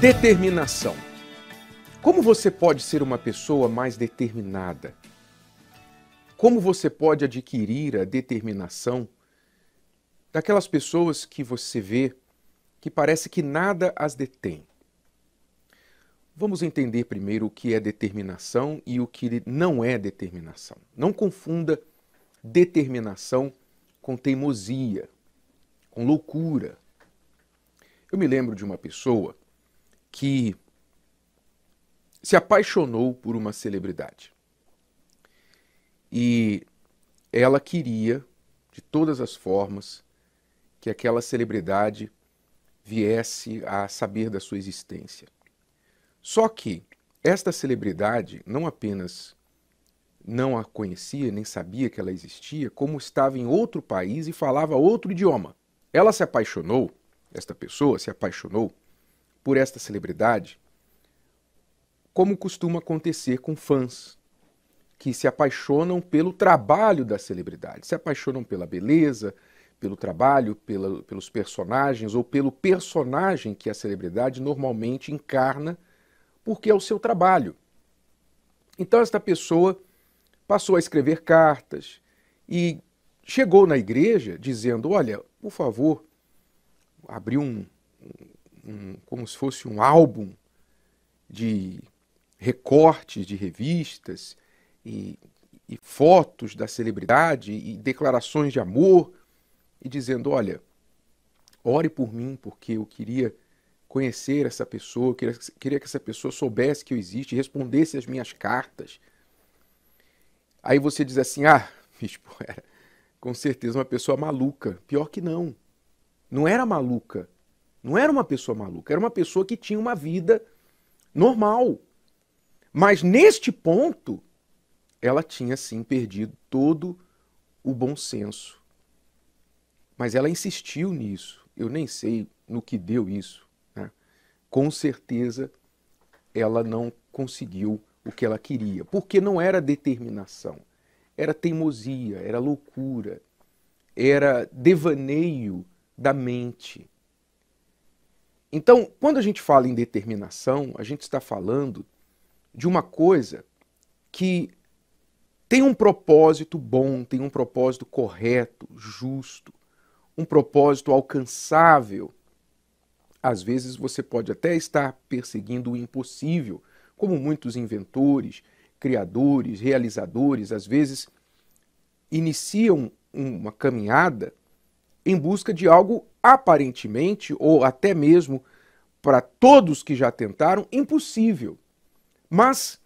Determinação. Como você pode ser uma pessoa mais determinada? Como você pode adquirir a determinação daquelas pessoas que você vê que parece que nada as detém? Vamos entender primeiro o que é determinação e o que não é determinação. Não confunda determinação com teimosia, com loucura. Eu me lembro de uma pessoa que se apaixonou por uma celebridade. E ela queria, de todas as formas, que aquela celebridade viesse a saber da sua existência. Só que esta celebridade não apenas não a conhecia, nem sabia que ela existia, como estava em outro país e falava outro idioma. Ela se apaixonou, esta pessoa se apaixonou por esta celebridade, como costuma acontecer com fãs que se apaixonam pelo trabalho da celebridade, se apaixonam pela beleza, pelo trabalho, pela, pelos personagens ou pelo personagem que a celebridade normalmente encarna, porque é o seu trabalho. Então, esta pessoa passou a escrever cartas e chegou na igreja dizendo: Olha, por favor, abriu um, um, como se fosse um álbum de recortes de revistas e, e fotos da celebridade e declarações de amor e dizendo: olha, ore por mim porque eu queria conhecer essa pessoa, queria, queria que essa pessoa soubesse que eu existe, respondesse as minhas cartas. Aí você diz assim: ah, bispo, era com certeza uma pessoa maluca. Pior que não. Não era maluca. Não era uma pessoa maluca, era uma pessoa que tinha uma vida normal. Mas neste ponto, ela tinha sim perdido todo o bom senso. Mas ela insistiu nisso. Eu nem sei no que deu isso. Né? Com certeza, ela não conseguiu o que ela queria, porque não era determinação, era teimosia, era loucura, era devaneio da mente. Então, quando a gente fala em determinação, a gente está falando de uma coisa que tem um propósito bom, tem um propósito correto, justo, um propósito alcançável. Às vezes você pode até estar perseguindo o impossível, como muitos inventores, criadores, realizadores, às vezes iniciam uma caminhada em busca de algo aparentemente, ou até mesmo para todos que já tentaram, impossível. Mas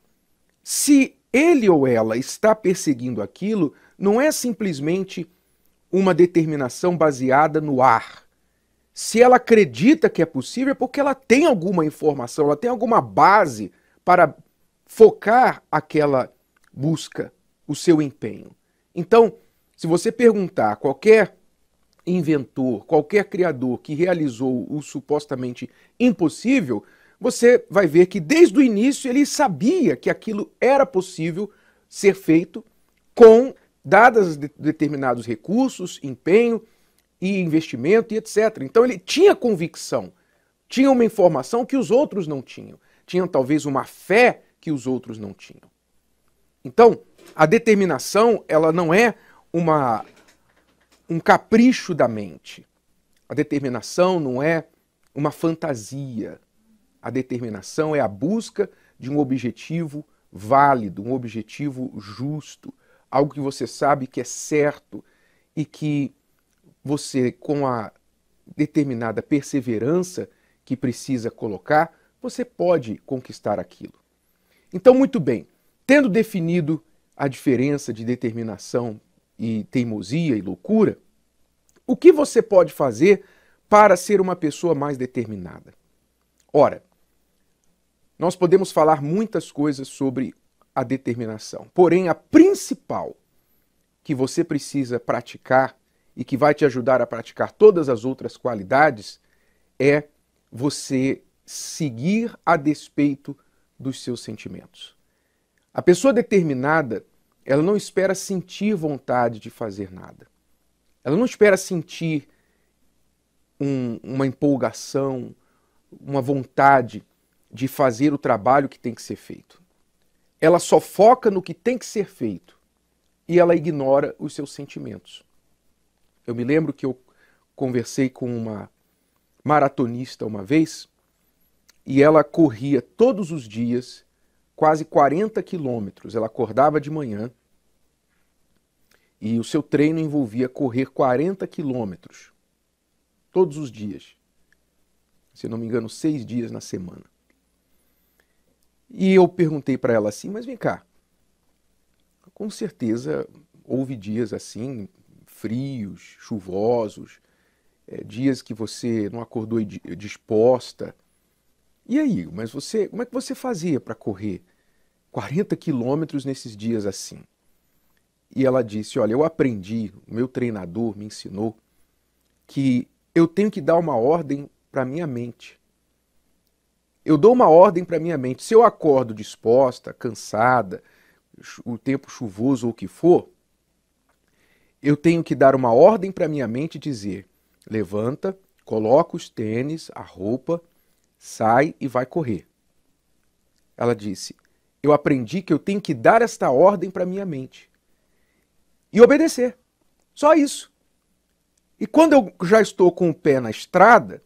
se ele ou ela está perseguindo aquilo, não é simplesmente uma determinação baseada no ar. Se ela acredita que é possível, é porque ela tem alguma informação, ela tem alguma base para focar aquela busca, o seu empenho. Então, se você perguntar a qualquer inventor, qualquer criador que realizou o supostamente impossível, você vai ver que desde o início ele sabia que aquilo era possível ser feito com dadas de determinados recursos, empenho e investimento e etc. Então ele tinha convicção, tinha uma informação que os outros não tinham, tinha talvez uma fé que os outros não tinham. Então, a determinação, ela não é uma um capricho da mente. A determinação não é uma fantasia. A determinação é a busca de um objetivo válido, um objetivo justo, algo que você sabe que é certo e que você, com a determinada perseverança que precisa colocar, você pode conquistar aquilo. Então, muito bem, tendo definido a diferença de determinação e teimosia e loucura, o que você pode fazer para ser uma pessoa mais determinada? Ora, nós podemos falar muitas coisas sobre a determinação, porém a principal que você precisa praticar e que vai te ajudar a praticar todas as outras qualidades é você seguir a despeito dos seus sentimentos. A pessoa determinada ela não espera sentir vontade de fazer nada. Ela não espera sentir um, uma empolgação, uma vontade de fazer o trabalho que tem que ser feito. Ela só foca no que tem que ser feito e ela ignora os seus sentimentos. Eu me lembro que eu conversei com uma maratonista uma vez e ela corria todos os dias quase 40 quilômetros. Ela acordava de manhã e o seu treino envolvia correr 40 quilômetros todos os dias. Se não me engano, seis dias na semana. E eu perguntei para ela assim: mas vem cá, com certeza houve dias assim, frios, chuvosos, é, dias que você não acordou disposta e aí, mas você, como é que você fazia para correr 40 quilômetros nesses dias assim? E ela disse: Olha, eu aprendi, o meu treinador me ensinou que eu tenho que dar uma ordem para minha mente. Eu dou uma ordem para minha mente. Se eu acordo disposta, cansada, o tempo chuvoso ou o que for, eu tenho que dar uma ordem para minha mente e dizer: levanta, coloca os tênis, a roupa, sai e vai correr. Ela disse: Eu aprendi que eu tenho que dar esta ordem para minha mente e obedecer. Só isso. E quando eu já estou com o pé na estrada,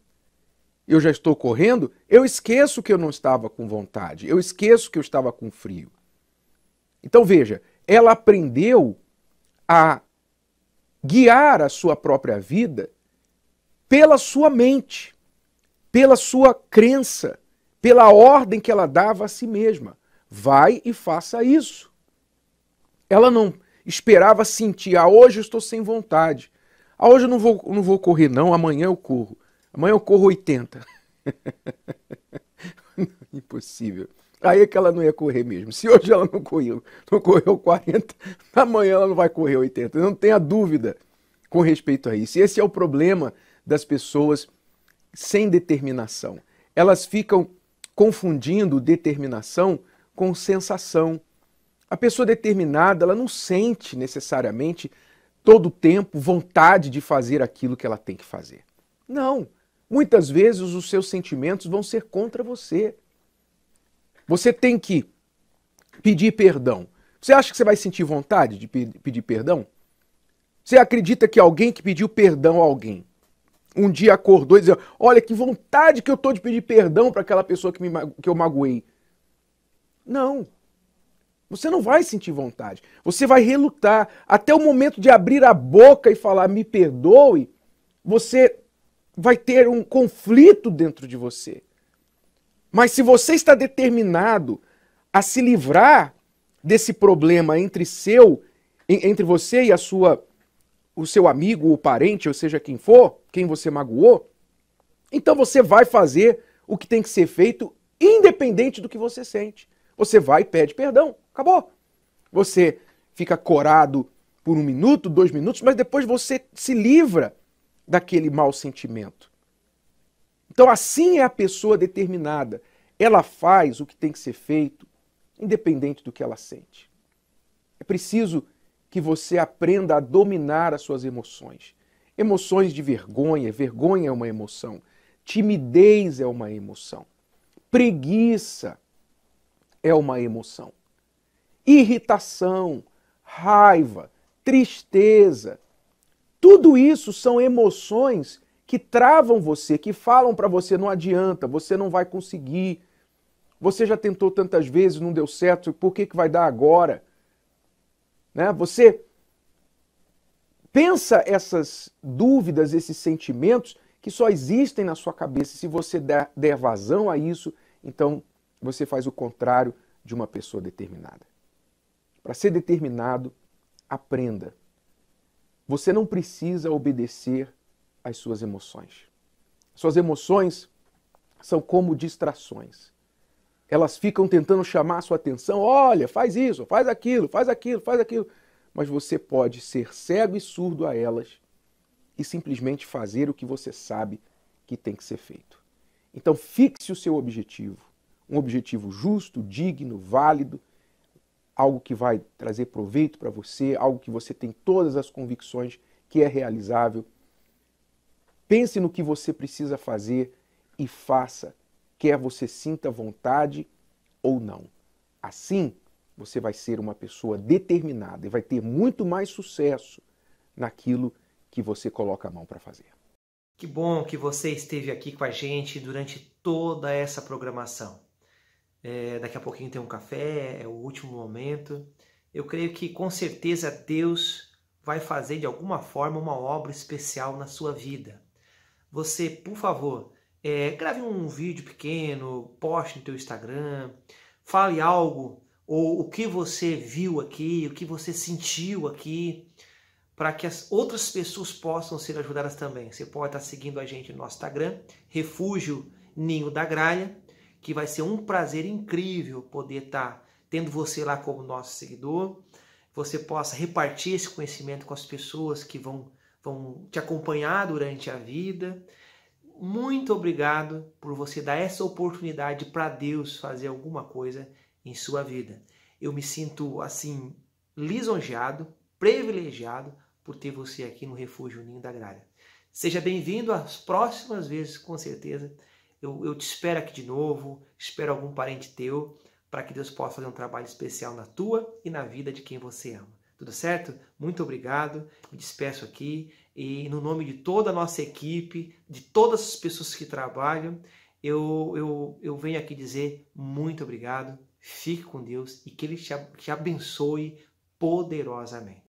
eu já estou correndo, eu esqueço que eu não estava com vontade, eu esqueço que eu estava com frio. Então veja, ela aprendeu a guiar a sua própria vida pela sua mente pela sua crença, pela ordem que ela dava a si mesma. Vai e faça isso. Ela não esperava sentir, ah, hoje eu estou sem vontade. Ah, hoje eu não vou, não vou correr, não, amanhã eu corro. Amanhã eu corro 80. Impossível. Aí é que ela não ia correr mesmo. Se hoje ela não correu, não correu 40, amanhã ela não vai correr 80. Não tenha dúvida com respeito a isso. Esse é o problema das pessoas sem determinação. Elas ficam confundindo determinação com sensação. A pessoa determinada, ela não sente necessariamente todo o tempo vontade de fazer aquilo que ela tem que fazer. Não. Muitas vezes os seus sentimentos vão ser contra você. Você tem que pedir perdão. Você acha que você vai sentir vontade de pedir perdão? Você acredita que alguém que pediu perdão a alguém um dia acordou e dizia: Olha, que vontade que eu estou de pedir perdão para aquela pessoa que, me, que eu magoei. Não. Você não vai sentir vontade. Você vai relutar. Até o momento de abrir a boca e falar: Me perdoe, você vai ter um conflito dentro de você. Mas se você está determinado a se livrar desse problema entre seu, entre você e a sua o seu amigo, o parente, ou seja quem for, quem você magoou, então você vai fazer o que tem que ser feito, independente do que você sente. Você vai e pede perdão. Acabou. Você fica corado por um minuto, dois minutos, mas depois você se livra daquele mau sentimento. Então, assim é a pessoa determinada. Ela faz o que tem que ser feito, independente do que ela sente. É preciso que você aprenda a dominar as suas emoções. Emoções de vergonha, vergonha é uma emoção. Timidez é uma emoção. Preguiça é uma emoção. Irritação, raiva, tristeza, tudo isso são emoções que travam você, que falam para você não adianta, você não vai conseguir. Você já tentou tantas vezes, não deu certo, por que, que vai dar agora? Né? Você pensa essas dúvidas, esses sentimentos que só existem na sua cabeça. Se você der, der vazão a isso, então você faz o contrário de uma pessoa determinada. Para ser determinado, aprenda. Você não precisa obedecer às suas emoções. Suas emoções são como distrações. Elas ficam tentando chamar a sua atenção: olha, faz isso, faz aquilo, faz aquilo, faz aquilo. Mas você pode ser cego e surdo a elas e simplesmente fazer o que você sabe que tem que ser feito. Então, fixe o seu objetivo. Um objetivo justo, digno, válido, algo que vai trazer proveito para você, algo que você tem todas as convicções que é realizável. Pense no que você precisa fazer e faça quer você sinta vontade ou não. Assim, você vai ser uma pessoa determinada e vai ter muito mais sucesso naquilo que você coloca a mão para fazer. Que bom que você esteve aqui com a gente durante toda essa programação. É, daqui a pouquinho tem um café, é o último momento. Eu creio que com certeza Deus vai fazer de alguma forma uma obra especial na sua vida. Você, por favor, é, grave um vídeo pequeno, poste no teu Instagram, fale algo ou o que você viu aqui, o que você sentiu aqui, para que as outras pessoas possam ser ajudadas também. Você pode estar tá seguindo a gente no nosso Instagram, Refúgio Ninho da Gralha, que vai ser um prazer incrível poder estar tá tendo você lá como nosso seguidor. Você possa repartir esse conhecimento com as pessoas que vão, vão te acompanhar durante a vida muito obrigado por você dar essa oportunidade para Deus fazer alguma coisa em sua vida. Eu me sinto assim lisonjeado, privilegiado por ter você aqui no Refúgio Ninho da Gralha. Seja bem-vindo às próximas vezes, com certeza. Eu, eu te espero aqui de novo, espero algum parente teu, para que Deus possa fazer um trabalho especial na tua e na vida de quem você ama. Tudo certo? Muito obrigado. Me despeço aqui e no nome de toda a nossa equipe, de todas as pessoas que trabalham, eu, eu, eu venho aqui dizer muito obrigado. Fique com Deus e que Ele te abençoe poderosamente.